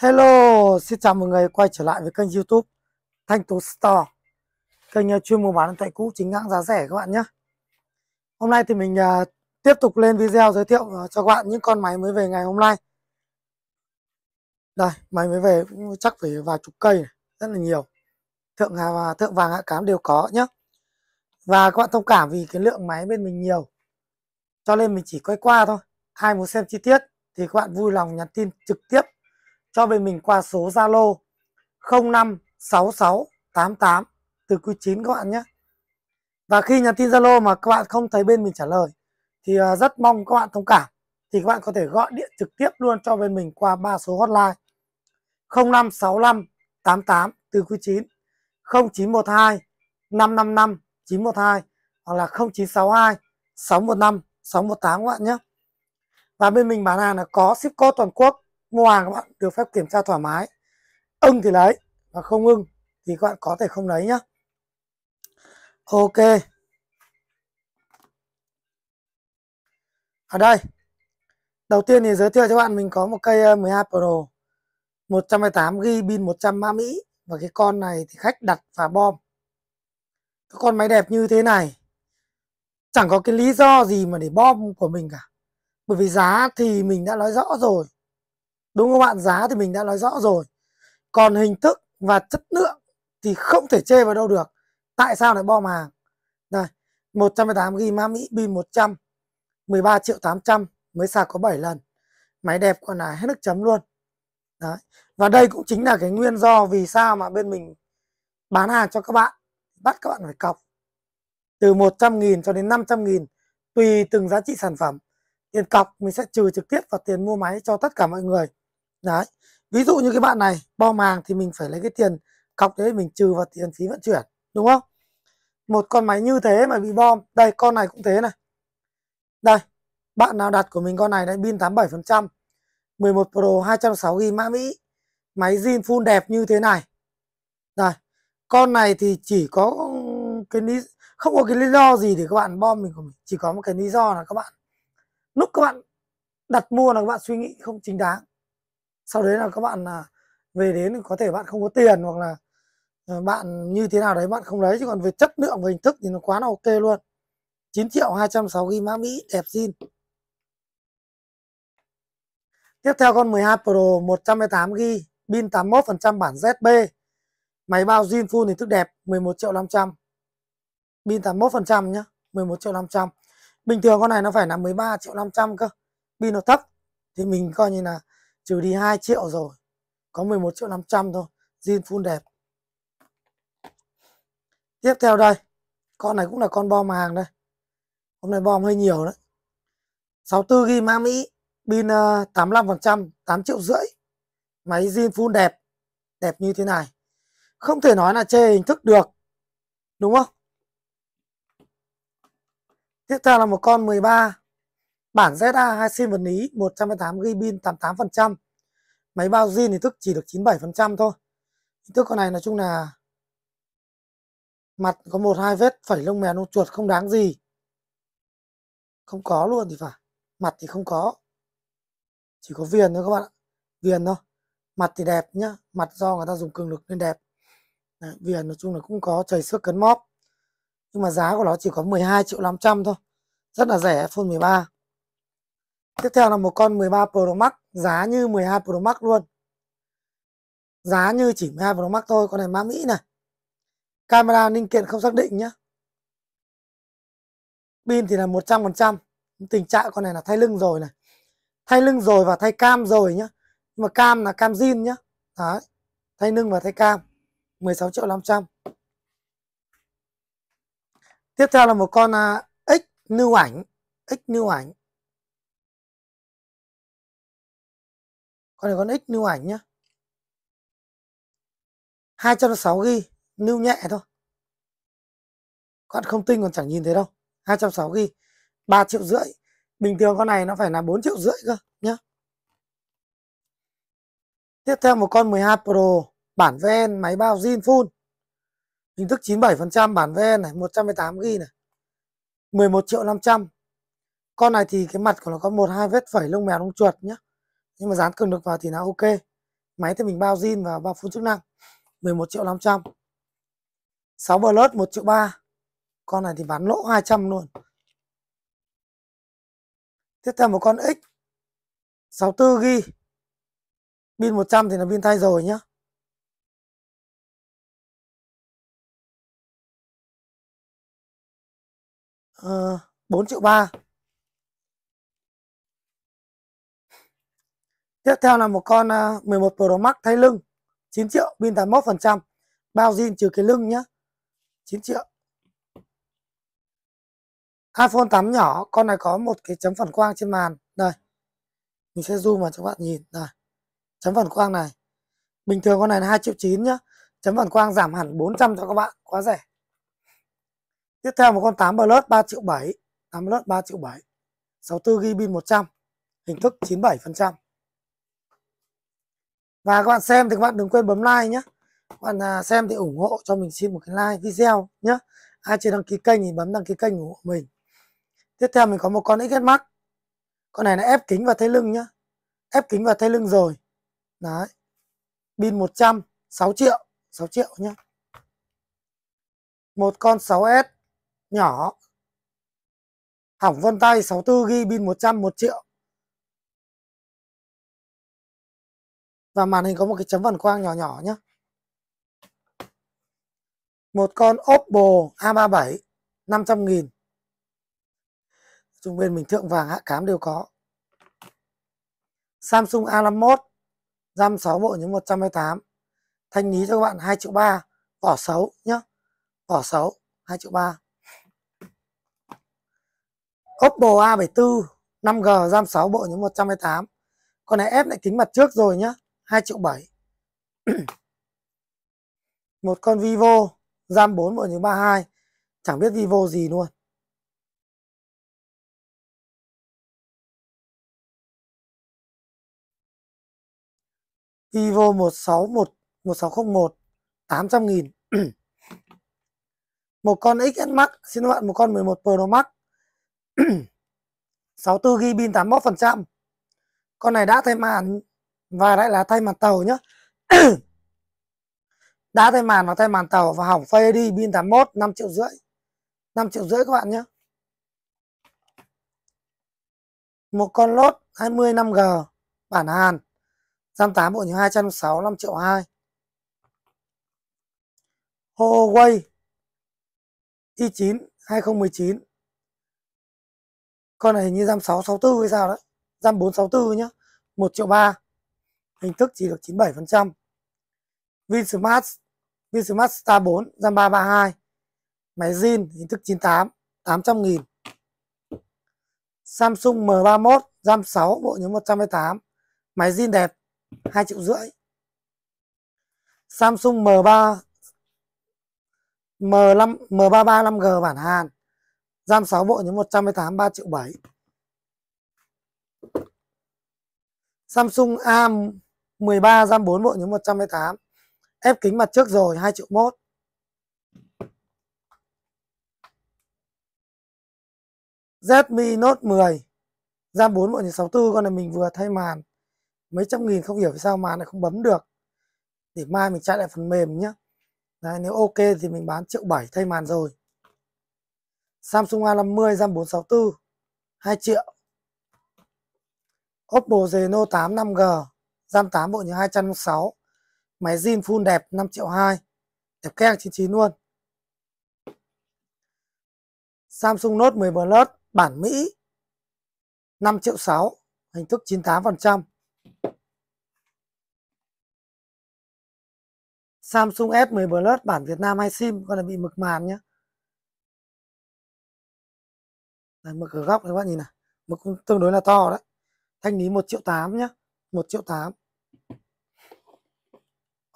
Hello, xin chào mọi người quay trở lại với kênh youtube Thanh Tú Store Kênh ờ, chuyên mua bán điện thoại cũ chính hãng giá rẻ các bạn nhé Hôm nay thì mình uh, tiếp tục lên video giới thiệu uh, cho các bạn những con máy mới về ngày hôm nay Đây, máy mới về cũng chắc phải vài chục cây này, rất là nhiều Thượng hà và thượng vàng hạ cám đều có nhé Và các bạn thông cảm vì cái lượng máy bên mình nhiều Cho nên mình chỉ quay qua thôi Ai muốn xem chi tiết thì các bạn vui lòng nhắn tin trực tiếp cho về mình qua số Zalo 056688 từ quý 9 các bạn nhé. Và khi nhắn tin Zalo mà các bạn không thấy bên mình trả lời thì à, rất mong các bạn thông cảm thì các bạn có thể gọi điện trực tiếp luôn cho bên mình qua ba số hotline 056588 từ quý 9 0912 555 912 hoặc là 0962 615 618 các bạn nhé. Và bên mình bán hàng là có ship code toàn quốc mua hàng các bạn được phép kiểm tra thoải mái ưng thì lấy và không ưng thì các bạn có thể không lấy nhá ok ở đây đầu tiên thì giới thiệu cho bạn mình có một cây 12 Pro 128 ghi pin 100 mã Mỹ và cái con này thì khách đặt phá bom cái con máy đẹp như thế này chẳng có cái lý do gì mà để bom của mình cả bởi vì giá thì mình đã nói rõ rồi Đúng không bạn? Giá thì mình đã nói rõ rồi. Còn hình thức và chất lượng thì không thể chê vào đâu được. Tại sao lại bom hàng? Đây, 118GB mã Mỹ pin 100, 13 triệu 800 mới sạc có 7 lần. Máy đẹp còn là hết nước chấm luôn. Đấy. Và đây cũng chính là cái nguyên do vì sao mà bên mình bán hàng cho các bạn. Bắt các bạn phải cọc từ 100.000 cho đến 500.000 tùy từng giá trị sản phẩm tiền cọc mình sẽ trừ trực tiếp vào tiền mua máy cho tất cả mọi người đấy ví dụ như cái bạn này bom màng thì mình phải lấy cái tiền cọc đấy mình trừ vào tiền phí vận chuyển đúng không một con máy như thế mà bị bom đây con này cũng thế này đây bạn nào đặt của mình con này đấy pin 87 phần trăm 11 Pro 206 GB mã Mỹ máy zin full đẹp như thế này rồi con này thì chỉ có cái lý không có cái lý do gì để các bạn bom mình của mình chỉ có một cái lý do là các bạn lúc các bạn đặt mua là các bạn suy nghĩ không chính đáng sau đấy là các bạn là về đến có thể bạn không có tiền hoặc là ờ, bạn như thế nào đấy bạn không lấy chứ còn về chất lượng và hình thức thì nó quá là ok luôn 9 triệu 260 mã Mỹ đẹp zin tiếp theo con 12 Pro 118 ghi pin 81% bản ZB máy bao zin full thì thức đẹp 11 triệu 500 pin 81% nhá 11 triệu 500 bình thường con này nó phải là 13 triệu 500 cơ pin nó thấp thì mình coi như là trừ đi 2 triệu rồi có 11 triệu 500 thôi zin full đẹp tiếp theo đây con này cũng là con bom hàng đây hôm nay bom hơi nhiều đấy 64 ghi mã Mỹ pin 85% ờ, 8 triệu rưỡi máy zin full đẹp đẹp như thế này không thể nói là chê hình thức được đúng không tiếp theo là một con 13 Bản ZA 2 sim vật lý 128 GB pin 88%. Máy bao zin thì thức chỉ được 97% thôi. thức con này nói chung là mặt có một hai vết phẩy lông mèo lông chuột không đáng gì. Không có luôn thì phải. Mặt thì không có. Chỉ có viền thôi các bạn ạ. Viền thôi. Mặt thì đẹp nhá, mặt do người ta dùng cường lực nên đẹp. Đấy, viền nói chung là cũng có chảy xước cấn móp. Nhưng mà giá của nó chỉ có 12 triệu 500 thôi. Rất là rẻ iPhone 13. Tiếp theo là một con 13 Pro Max giá như 12 Pro Max luôn. Giá như chỉ 12 Pro Max thôi, con này mã Mỹ này. Camera linh kiện không xác định nhá. Pin thì là 100%. Tình trạng con này là thay lưng rồi này. Thay lưng rồi và thay cam rồi nhá. Nhưng mà cam là cam zin nhá. Đấy. Thay lưng và thay cam. 16 triệu 500. Tiếp theo là một con à, X lưu ảnh. X lưu ảnh con này con X lưu ảnh nhá 206 g lưu nhẹ thôi con không tinh còn chẳng nhìn thấy đâu 206 g 3 triệu rưỡi bình thường con này nó phải là 4 triệu rưỡi cơ nhá tiếp theo một con 12 Pro bản Ven máy bao zin full hình thức 97% bản Ven này 118 g này 11 triệu 500 con này thì cái mặt của nó có một hai vết phẩy lông mèo lông chuột nhá nhưng mà dán cường lực vào thì là ok máy thì mình bao zin và bao phun chức năng 11 triệu 500 6 plus 1 triệu 3 con này thì bán lỗ 200 luôn tiếp theo một con X 64 ghi pin 100 thì là pin thay rồi nhá à, ờ, 4 triệu 3 Tiếp theo là một con 11 à, Pro Max thay lưng 9 triệu pin 81% Bao zin trừ cái lưng nhá 9 triệu iPhone 8 nhỏ Con này có một cái chấm phản quang trên màn Đây Mình sẽ zoom vào cho các bạn nhìn Đây Chấm phản quang này Bình thường con này là 2 triệu 9 nhá Chấm phản quang giảm hẳn 400 cho các bạn Quá rẻ Tiếp theo một con 8 Plus 3 triệu 7 8 Plus 3 triệu 7 64GB 100 Hình thức 97% và các bạn xem thì các bạn đừng quên bấm like nhé các bạn à, xem thì ủng hộ cho mình xin một cái like video nhé ai chưa đăng ký kênh thì bấm đăng ký kênh ủng hộ mình tiếp theo mình có một con XS Max con này là ép kính và thay lưng nhá ép kính và thay lưng rồi đấy pin 100 6 triệu 6 triệu nhá một con 6S nhỏ hỏng vân tay 64 ghi pin 100 1 triệu và màn hình có một cái chấm phản quang nhỏ nhỏ nhé một con Oppo A37 500 nghìn Trung bên mình thượng vàng hạ cám đều có Samsung A51 RAM 6 bộ những 128 Thanh lý cho các bạn 2 triệu 3 Vỏ xấu nhé Vỏ xấu 2 triệu 3 Oppo A74 5G RAM 6 bộ những 128 Con này ép lại kính mặt trước rồi nhá 2 triệu 7 Một con Vivo RAM 4 bộ nhớ 32 Chẳng biết Vivo gì luôn Vivo 161 1601 800 nghìn Một con XS Max Xin các bạn một con 11 Pro Max 64GB 81% Con này đã thay màn và lại là thay màn tàu nhá đã thay màn và thay màn tàu và hỏng phê đi pin 81 5 triệu rưỡi 5 triệu rưỡi các bạn nhé một con lốt 20 5G bản Hàn RAM 8 bộ nhớ 206 5 triệu 2 Huawei i9 2019 con này hình như RAM 664 hay sao đấy RAM 464 nhá 1 triệu 3 hình thức chỉ được 97%. Vinsmart Vinsmart Star 4 RAM 332 máy zin hình thức 98 800 nghìn Samsung M31 RAM 6 bộ nhớ 128 máy zin đẹp 2 triệu rưỡi Samsung M3 M5 M33 5G bản Hàn RAM 6 bộ nhớ 128 3 triệu 7 Samsung A 13 giam 4 bộ nhớ 128 ép kính mặt trước rồi 2 triệu mốt Redmi Note 10 RAM 4 bộ nhớ 64 con này mình vừa thay màn mấy trăm nghìn không hiểu vì sao màn này không bấm được để mai mình chạy lại phần mềm nhé Đấy, nếu ok thì mình bán triệu 7 thay màn rồi Samsung A50 RAM 464 2 triệu Oppo Reno 8 5G Giam 8 bộ nhớ 256 Máy zin full đẹp 5 triệu 2 Đẹp keng 99 luôn Samsung Note 10 Plus bản Mỹ 5 triệu 6 Hình thức 98% Samsung S10 Plus bản Việt Nam hay sim Con này bị mực màn nhé Đấy, mực ở góc này các bạn nhìn này mực tương đối là to đấy thanh lý 1 triệu 8 nhé 1 triệu 8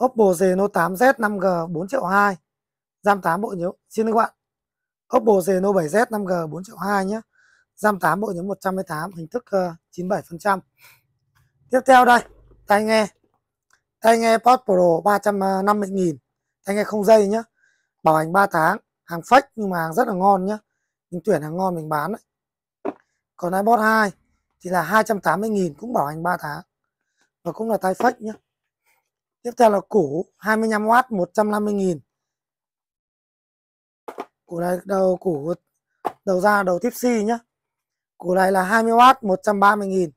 Oppo Reno 8Z 5G 4 triệu 2 Giam 8 bộ nhớ Xin lỗi các bạn Oppo Reno 7Z 5G 4 triệu 2 nhé Giam 8 bộ nhớ 118 Hình thức uh, ờ, 97% Tiếp theo đây Tai nghe Tai nghe Pod Pro 350.000 Tai nghe không dây nhé Bảo hành 3 tháng Hàng fake nhưng mà hàng rất là ngon nhé Mình tuyển hàng ngon mình bán đấy. Còn iPod 2 thì là 280.000 cũng bảo hành 3 tháng và cũng là tai phách nhé tiếp theo là củ 25W 150.000 củ này đầu củ đầu ra đầu tiếp C nhé củ này là 20W 130.000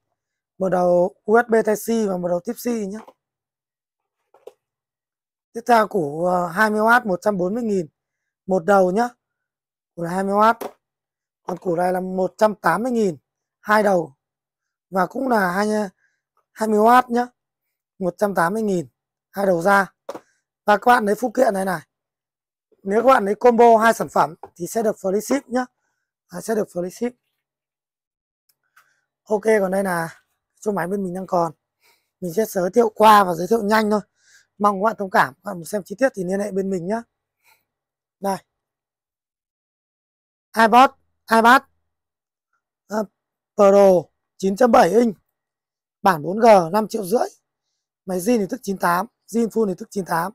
một đầu USB Type-C và một đầu tiếp C nhé tiếp theo củ 20W ờ, 140.000 một đầu nhá củ này 20W còn củ này là 180.000 hai đầu và cũng là hai 20W nhá 180.000 hai đầu ra và các bạn lấy phụ kiện này này nếu các bạn lấy combo hai sản phẩm thì sẽ được free ship nhá à, sẽ được free ship ok còn đây là số máy bên mình đang còn mình sẽ giới thiệu qua và giới thiệu nhanh thôi mong các bạn thông cảm các bạn muốn xem chi tiết thì liên hệ bên mình nhé đây iPod iPad uh, ờ, Pro 9.7 inch Bản 4G 5 triệu rưỡi Máy zin thì thức 98 Zin full thì thức 98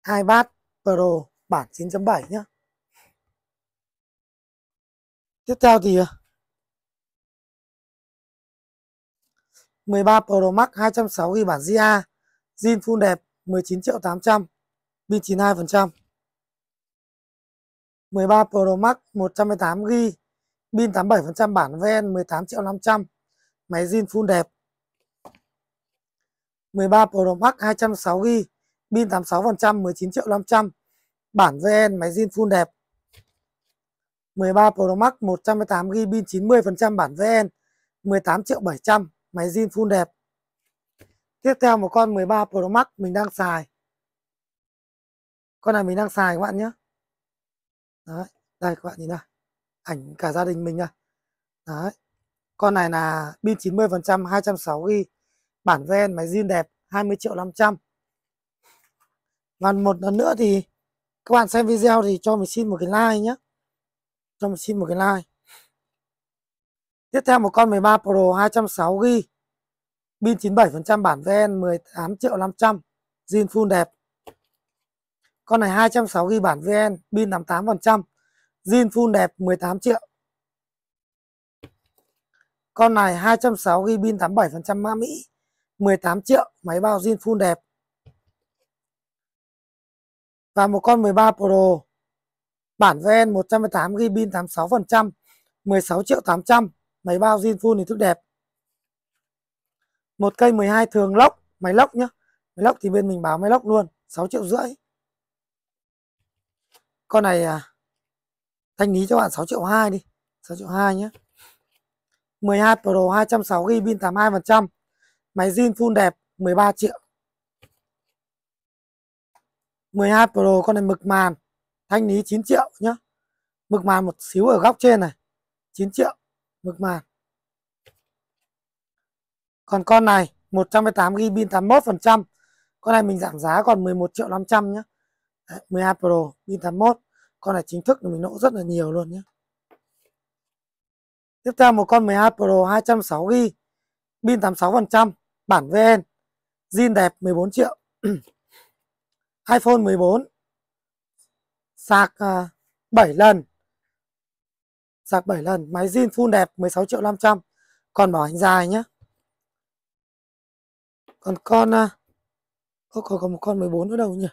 2 bát Pro bản 9.7 nhé Tiếp theo thì 13 à, Pro Max 260 ghi bản GA Zin full đẹp 19 triệu 800 Pin 92% 13 Pro Max 118 ghi Pin 87% bản VN 18 triệu 500 Máy zin full đẹp 13 Pro Max 206GB Pin 86% 19 triệu 500 Bản VN máy zin full đẹp 13 Pro Max 118GB pin 90% bản VN 18 triệu 700 Máy zin full đẹp Tiếp theo một con 13 Pro Max mình đang xài Con này mình đang xài các bạn nhé Đấy, Đây các bạn nhìn đây ảnh cả gia đình mình này đấy con này là pin 90 phần trăm 206 g bản ven máy zin đẹp 20 triệu 500 và một lần nữa thì các bạn xem video thì cho mình xin một cái like nhé cho mình xin một cái like tiếp theo một con 13 Pro 206 g pin 97 bản ven 18 triệu 500 zin full đẹp con này 206 g bản VN pin 88 Zin full đẹp 18 triệu. Con này 206 GB pin 87% mã Mỹ, 18 triệu, máy bao zin full đẹp. Và một con 13 Pro bản VN 118 GB pin 86%, 16 triệu 800, máy bao zin full thì thức đẹp. Một cây 12 thường lốc, máy lốc nhá. Máy lốc thì bên mình báo máy lốc luôn, 6 triệu rưỡi. Con này à, thanh lý cho bạn 6 triệu 2 đi 6 triệu 2 nhé 12 Pro 260 pin 82% máy zin full đẹp 13 triệu 12 Pro con này mực màn thanh lý 9 triệu nhé mực màn một xíu ở góc trên này 9 triệu mực màn còn con này 118 GB pin 81%. Con này mình giảm giá còn 11 triệu 500 nhé. Đấy, 12 Pro pin 81 con này chính thức thì mình nỗ rất là nhiều luôn nhé tiếp theo một con 12 Pro 206GB pin 86% bản VN zin đẹp 14 triệu iPhone 14 sạc uh, à, 7 lần sạc 7 lần máy zin full đẹp 16 triệu 500 còn bảo hành dài nhé còn con uh, có, có, có một con 14 nữa đâu nhỉ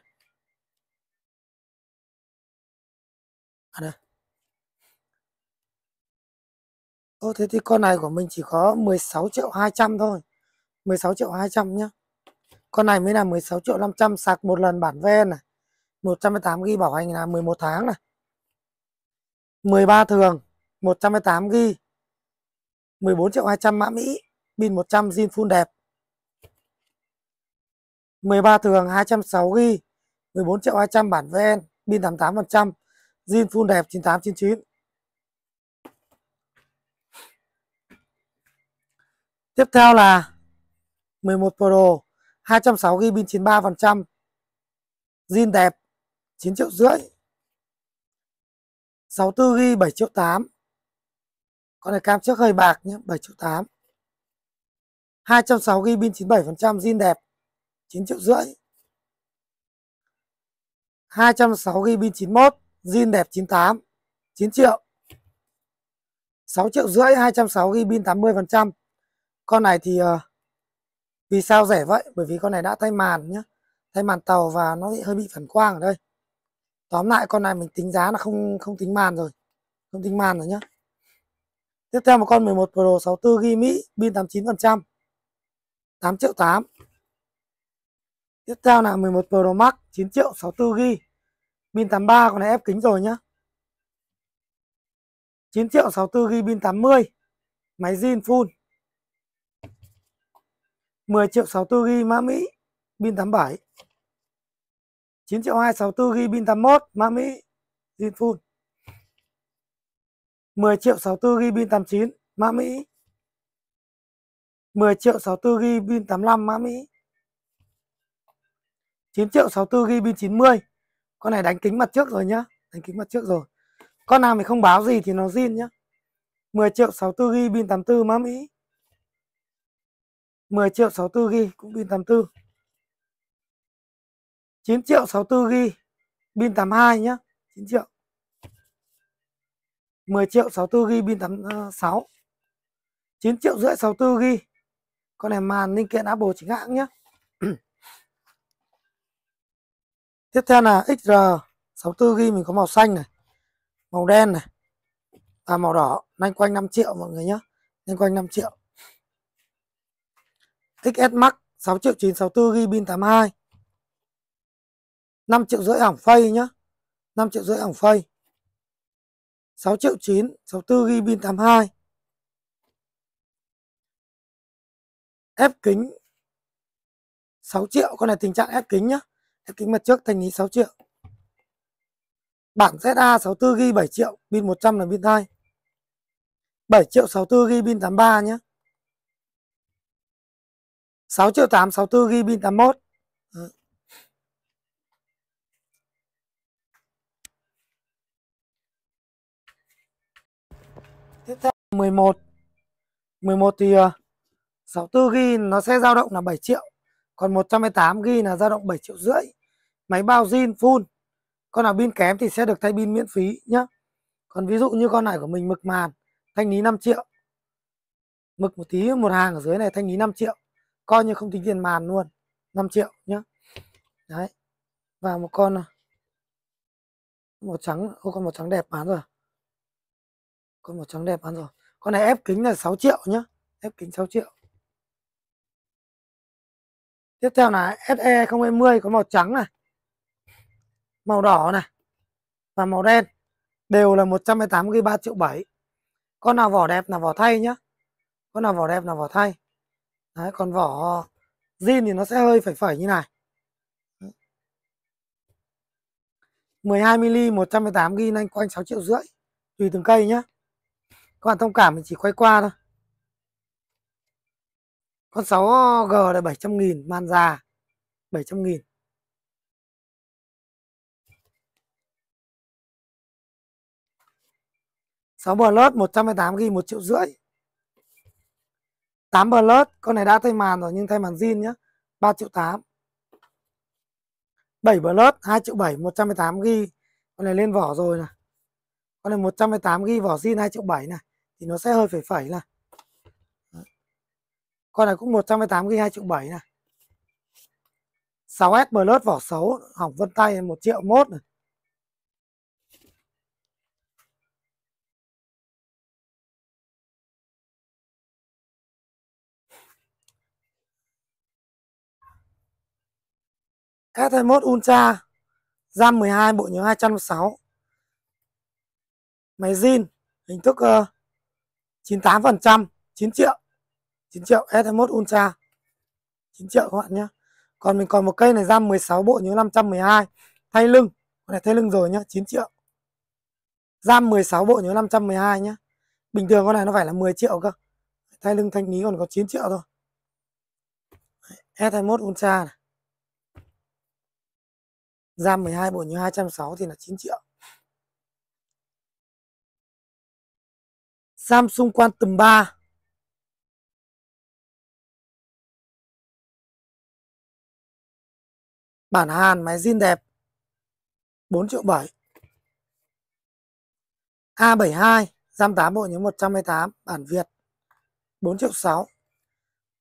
à đây. Ô, thế thì con này của mình chỉ có 16 triệu 200 thôi 16 triệu 200 nhá Con này mới là 16 triệu 500 sạc một lần bản ven này 118 ghi bảo hành là 11 tháng này 13 thường 118 ghi 14 triệu 200 mã Mỹ pin 100 zin full đẹp 13 thường 206 ghi 14 triệu 200 bản VN pin 88% Zin full đẹp 9899 Tiếp theo là 11 Pro 260GB pin 93% Zin đẹp 9 triệu rưỡi 64GB 7 triệu 8 Con này cam trước hơi bạc nhé 7 triệu 8 260GB pin 97% zin đẹp 9 triệu rưỡi 260GB pin 91 Zin đẹp 98 9 triệu 6 triệu rưỡi 260 ghi pin 80% Con này thì uh, Vì sao rẻ vậy Bởi vì con này đã thay màn nhé Thay màn tàu và nó hơi bị phản quang ở đây Tóm lại con này mình tính giá là không không tính màn rồi Không tính màn rồi nhé Tiếp theo một con 11 Pro 64 ghi Mỹ pin 89% 8 triệu 8 Tiếp theo là 11 Pro Max 9 triệu 64 ghi Pin 83 con này ép kính rồi nhá 9 triệu 64 ghi pin 80 Máy zin full 10 triệu 64 ghi mã Mỹ pin 87 9 triệu 264 ghi pin 81 mã Mỹ zin full 10 triệu 64 ghi pin 89 mã Mỹ 10 triệu 64 ghi pin 85 mã Mỹ 9 triệu 64 ghi pin 90 con này đánh kính mặt trước rồi nhá đánh kính mặt trước rồi con nào mình không báo gì thì nó zin nhá 10 triệu 64 ghi pin 84 má Mỹ 10 triệu 64 ghi cũng pin 84 9 triệu 64 ghi pin 82 nhá 9 triệu 10 triệu 64 ghi pin 86 9 ờ, triệu rưỡi 64 ghi con này màn linh kiện Apple chính hãng nhá Tiếp theo là XR 64GB mình có màu xanh này, màu đen này và màu đỏ nhanh quanh 5 triệu mọi người nhé. nhanh quanh 5 triệu. XS Max 6 triệu 964GB pin 82. 5 triệu rưỡi hỏng phay nhá. 5 triệu rưỡi hỏng phay. 6 triệu 9, 64 GB pin 82. Ép kính 6 triệu, con này tình trạng ép kính nhá kính mặt trước thành lý 6 triệu Bản ZA64 ghi 7 triệu Pin 100 là pin thay, 7 triệu 64 ghi pin 83 nhé 6 triệu 8 64 ghi pin 81 Đấy. Tiếp theo 11 11 thì 64 ờ, ghi nó sẽ dao động là 7 triệu Còn 128 ghi là dao động 7 triệu rưỡi máy bao zin full con nào pin kém thì sẽ được thay pin miễn phí nhé còn ví dụ như con này của mình mực màn thanh lý 5 triệu mực một tí một hàng ở dưới này thanh lý 5 triệu coi như không tính tiền màn luôn 5 triệu nhé đấy và một con màu trắng ô con màu trắng đẹp bán rồi con màu trắng đẹp bán rồi con này ép kính là 6 triệu nhá, ép kính 6 triệu tiếp theo là SE 020 có màu trắng này màu đỏ này và màu đen đều là 118 g 3 triệu 7 con nào vỏ đẹp là vỏ thay nhá con nào vỏ đẹp là vỏ thay Đấy, còn vỏ zin thì nó sẽ hơi phải phẩy như này 12 mm 118 g loanh quanh 6 triệu rưỡi tùy từng cây nhá các bạn thông cảm mình chỉ quay qua thôi con 6G là 700 nghìn man già 700 nghìn 6 Plus 128 GB 1 triệu rưỡi 8 Plus con này đã thay màn rồi nhưng thay màn zin nhá 3 triệu 8 7 Plus 2 triệu 7 118 GB con này lên vỏ rồi nè con này 118 GB vỏ zin 2 triệu 7 này thì nó sẽ hơi phải phẩy nè con này cũng 118 GB 2 triệu 7 này 6S Plus vỏ xấu hỏng vân tay 1 triệu mốt này S21 Ultra RAM 12 bộ nhớ 256 Máy zin Hình thức uh, 98% 9 triệu 9 triệu S21 Ultra 9 triệu các bạn nhé Còn mình còn một cây này RAM 16 bộ nhớ 512 Thay lưng Con này thay lưng rồi nhé, 9 triệu RAM 16 bộ nhớ 512 nhé. Bình thường con này nó phải là 10 triệu cơ Thay lưng thanh lý còn có 9 triệu thôi S21 Ultra này RAM 12 bộ nhớ 260 thì là 9 triệu Samsung Quantum 3 Bản Hàn máy zin đẹp 4 triệu 7 A72 RAM 8 bộ nhớ 128 bản Việt 4 triệu 6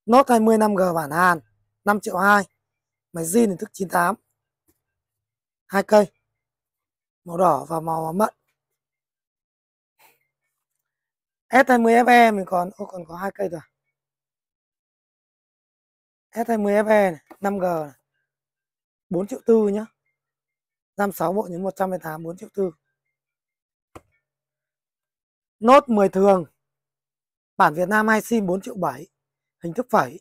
Note 20 5G bản Hàn 5 triệu 2 Máy zin hình thức 98 hai cây màu đỏ và màu mận S20 FE mình còn ô còn có hai cây rồi S20 FE này, 5G này. 4 triệu tư nhá RAM 6 bộ nhớ 118 4 triệu tư Nốt 10 thường Bản Việt Nam hai sim 4 triệu 7 Hình thức phẩy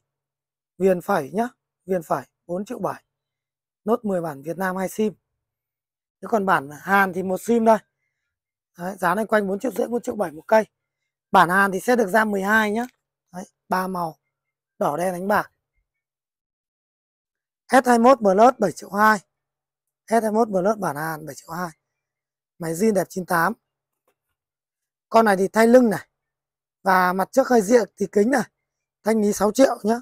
Viền phẩy nhá Viền phẩy 4 triệu 7 Nốt 10 bản Việt Nam hai sim Thế còn bản Hàn thì một sim thôi. Đấy, giá này quanh 4 triệu rưỡi 4 triệu 7 một cây. Bản Hàn thì sẽ được ra 12 nhá. Đấy, 3 màu. Đỏ đen đánh bạc. S21 Plus 7 triệu 2. S21 Plus bản Hàn 7 triệu 2. Máy zin đẹp 98. Con này thì thay lưng này. Và mặt trước hơi diện thì kính này. Thanh lý 6 triệu nhá.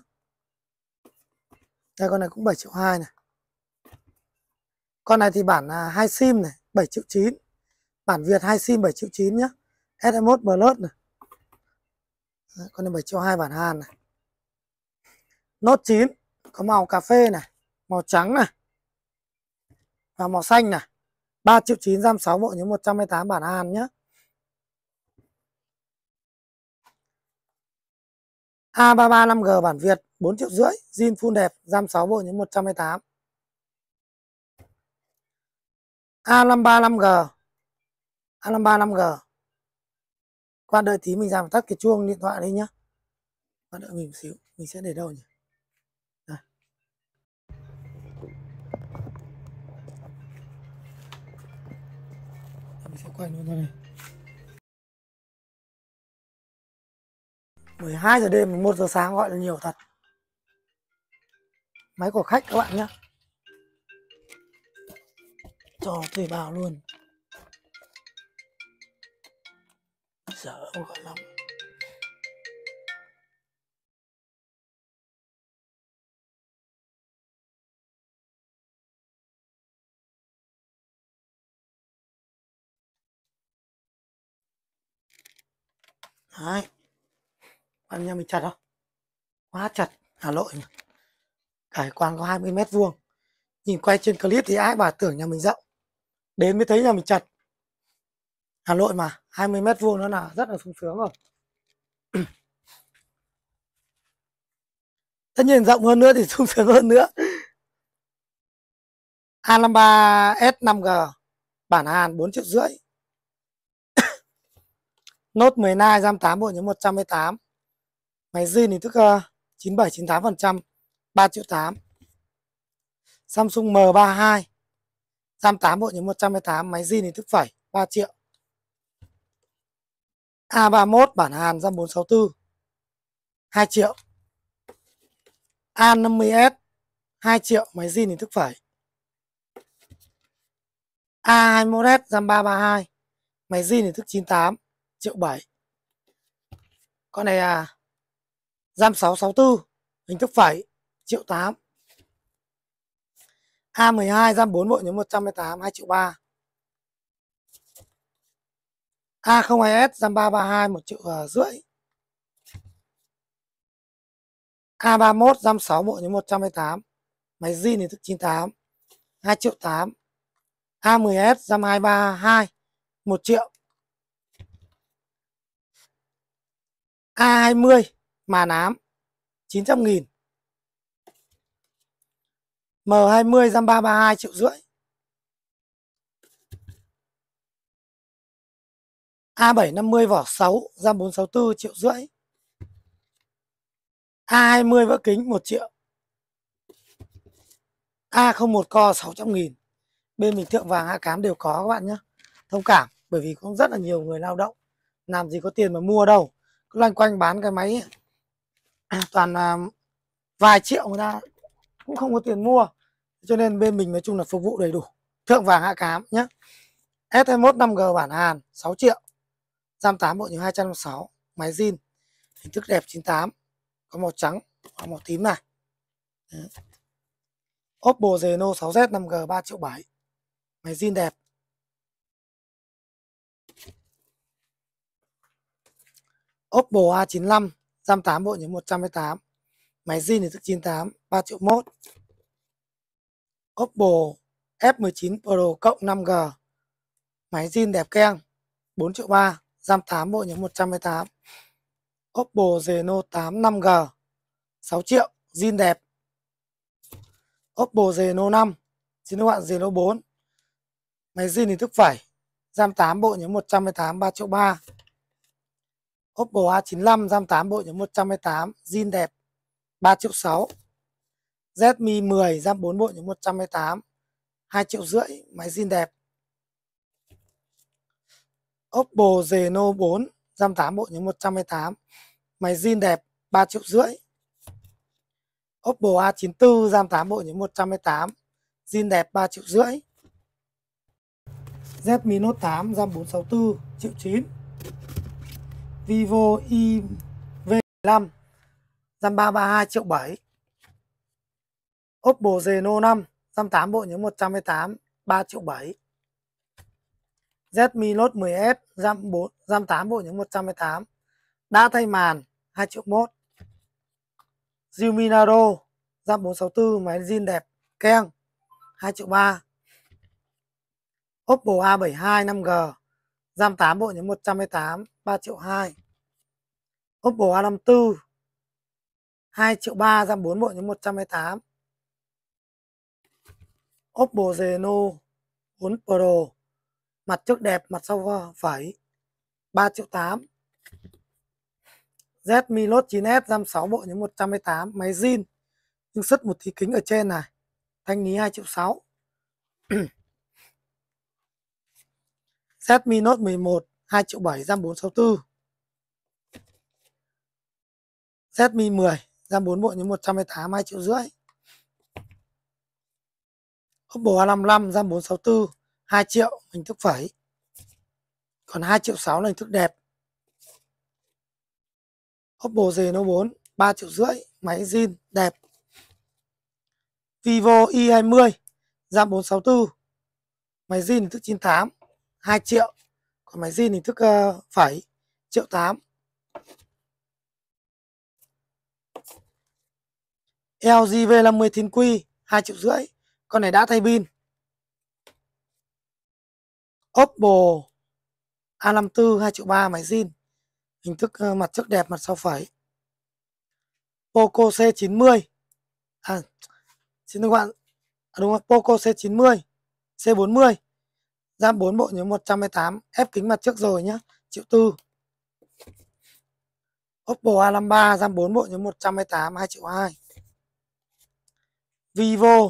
Đây con này cũng 7 triệu 2 này. Con này thì bản à, hai sim này 7 triệu 9 Bản Việt hai sim 7 triệu 9 nhá S21 Plus này Con này 7 triệu 2 bản Hàn này Nốt 9 Có màu cà phê này Màu trắng này Và màu xanh này 3 triệu 9 giam 6 bộ nhớ 128 bản Hàn nhá A335G bản Việt 4 triệu rưỡi, zin full đẹp, giam 6 bộ những 128. A535G A535G Quan đợi tí mình giảm tắt cái chuông điện thoại đi nhá Quan đợi mình một xíu Mình sẽ để đâu nhỉ Mình sẽ quay luôn thôi này 12 giờ đêm 1 giờ sáng gọi là nhiều thật Máy của khách các bạn nhé cho thuê bao luôn sợ không còn lắm Đấy. Bạn nhà mình chặt không? Quá chặt. Hà Nội. Cải quan có 20 mét vuông. Nhìn quay trên clip thì ai bà tưởng nhà mình rộng đến mới thấy nhà mình chật Hà Nội mà 20 mét vuông nó là rất là sung sướng rồi tất nhiên rộng hơn nữa thì sung sướng hơn nữa A53 S5G bản Hàn 4 triệu rưỡi Nốt 12 RAM 8 bộ nhớ 118 Máy zin thì thức 97-98% ờ, 3 triệu 8 Samsung M32 28 bộ nhớ 128 máy zin thì thức phẩy 3 triệu A31 bản Hàn RAM 464 2 triệu A50S 2 triệu máy zin thì thức phẩy A21S RAM 332 máy zin thì thức 98 triệu 7 con này à RAM 664 hình thức phẩy triệu 8 A12 RAM 4 bộ nhớ 128 2 triệu 3 A02S RAM 332 1 triệu ờ, rưỡi A31 RAM 6 bộ nhớ 128 Máy zin thì thức 98 2 triệu 8 A10S RAM 232 1 triệu A20 màn ám 900 nghìn M20 giam 332 triệu rưỡi A750 vỏ 6 giam 464 triệu rưỡi A20 vỡ kính 1 triệu A01 co 600 nghìn Bên mình thượng vàng A cám đều có các bạn nhé Thông cảm bởi vì cũng rất là nhiều người lao động Làm gì có tiền mà mua đâu Cứ loanh quanh bán cái máy Toàn à, vài triệu người ta cũng không có tiền mua cho nên bên mình nói chung là phục vụ đầy đủ thượng vàng hạ cám nhé S21 5G bản Hàn 6 triệu RAM 8 bộ những 256 máy zin hình thức đẹp 98 có màu trắng có màu tím này Đấy. Oppo Reno 6Z 5G 3 triệu 7 máy zin đẹp Oppo A95 RAM 8 bộ những 128 Máy zin thì thức 98 3 triệu 1 Oppo F19 Pro cộng 5G Máy zin đẹp keng 4 triệu 3 RAM 8 bộ nhớ 128 Oppo Reno 8 5G 6 triệu zin đẹp Oppo Reno 5 Xin các bạn Reno 4 Máy zin thì thức phải RAM 8 bộ nhớ 118 3 triệu 3 Oppo A95 RAM 8 bộ nhớ 118 zin đẹp 3 triệu 6 ZMI 10 RAM 4 bộ những 128 2 triệu rưỡi máy zin đẹp Oppo Reno 4 RAM 8 bộ những 128 máy zin đẹp 3 triệu rưỡi Oppo A94 RAM 8 bộ những 128 zin đẹp 3 triệu rưỡi ZMI Note 8 RAM 464 triệu 9 Vivo IV5 RAM 332 triệu 7 Oppo Reno 5 RAM 8 bộ nhớ 128 3 triệu 7 Redmi Note 10S RAM 4 RAM 8 bộ nhớ 128 đã thay màn 2 triệu 1 Xiaomi Naro RAM 464 máy zin đẹp keng 2 triệu 3 Oppo A72 5G RAM 8 bộ nhớ 128 3 triệu 2 Oppo A54 2 triệu 3 giam 4 bộ như 128 Oppo Reno 4 Pro Mặt trước đẹp, mặt sau phải 3 triệu 8 Redmi Note 9S RAM 6 bộ như 128 Máy zin Nhưng xuất một thí kính ở trên này Thanh lý 2 triệu 6 Redmi Note 11 2 triệu 7 RAM 464 Redmi 10 ra 4 bộ như 118 2 triệu rưỡi Oppo A55 RAM 464 2 triệu hình thức phẩy còn 2 triệu 6 là hình thức đẹp Oppo nó 4 3 triệu rưỡi máy zin đẹp Vivo i20 RAM 464 máy zin hình thức 98 2 triệu còn máy zin hình thức uh, phẩy triệu 8 LG V50 thiên quy 2 triệu rưỡi con này đã thay pin Oppo A54 2 triệu 3 máy zin hình thức ờ, mặt trước đẹp mặt sau phẩy Poco C90 à, xin các bạn à, đúng rồi Poco C90 C40 RAM 4 bộ nhớ 128 ép kính mặt trước rồi nhé, triệu tư Oppo A53 RAM 4 bộ nhớ 128 2 triệu 2 Vivo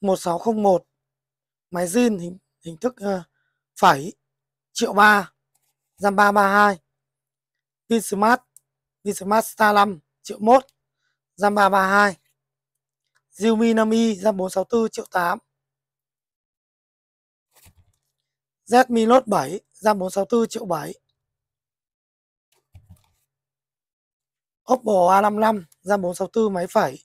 1601 máy zin hình, hình thức uh, phẩy triệu ba giam 332 Vinsmart Vinsmart Star 5 triệu 1 giam 332 Xiaomi 5i giam 464 triệu 8 Zmi Note 7 giam 464 triệu 7 Oppo A55 giam 464 máy phẩy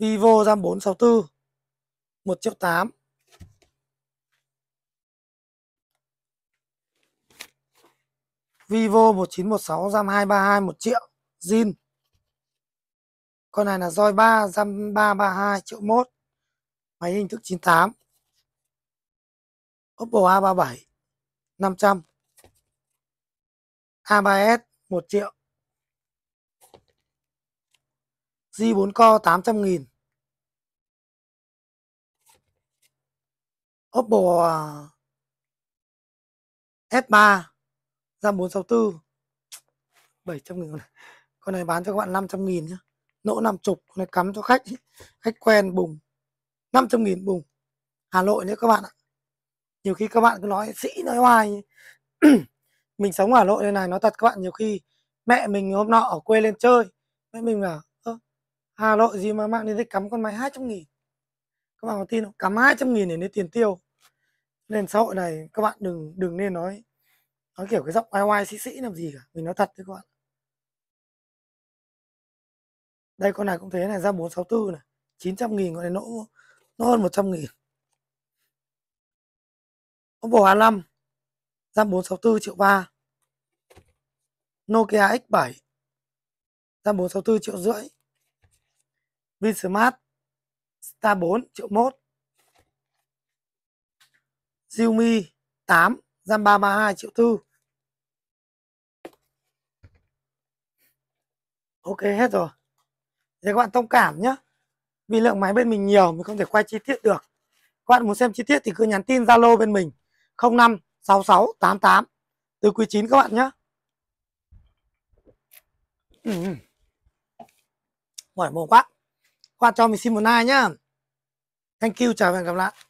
Vivo RAM 464 1 triệu 8 Vivo 1916 RAM 232 1 triệu Zin Con này là roi 3 RAM 332 triệu 1 Máy hình thức 98 Oppo A37 500 A3S 1 triệu Di 4 co 800 nghìn Oppo S3 RAM 464 700 nghìn Con này bán cho các bạn 500 nghìn nhé Nỗ 50 Con này cắm cho khách Khách quen bùng 500 nghìn bùng Hà Nội nữa các bạn ạ Nhiều khi các bạn cứ nói sĩ nói hoài Mình sống ở Hà Nội này này Nói thật các bạn nhiều khi Mẹ mình hôm nọ ở quê lên chơi Mẹ mình là Hà Nội gì mà mạng đến đây cắm con máy 200 nghìn các bạn có tin không cắm 200 nghìn để lấy tiền tiêu nên xã hội này các bạn đừng đừng nên nói nói kiểu cái giọng oai oai sĩ sĩ làm gì cả mình nói thật đấy các bạn đây con này cũng thế này ra 464 này 900 nghìn con này nỗ nó hơn 100 nghìn ông bổ A5 ra 464 triệu 3 Nokia X7 ra 464 triệu rưỡi Vinsmart Star 4 triệu mốt Xiaomi 8 RAM 332 triệu tư Ok hết rồi Thì các bạn thông cảm nhé Vì lượng máy bên mình nhiều Mình không thể quay chi tiết được Các bạn muốn xem chi tiết thì cứ nhắn tin Zalo bên mình 05 66 88 Từ quý 9 các bạn nhé Mỏi ừ, ừ. mồm quá qua cho mình xin một like nhá thank you chào và hẹn gặp lại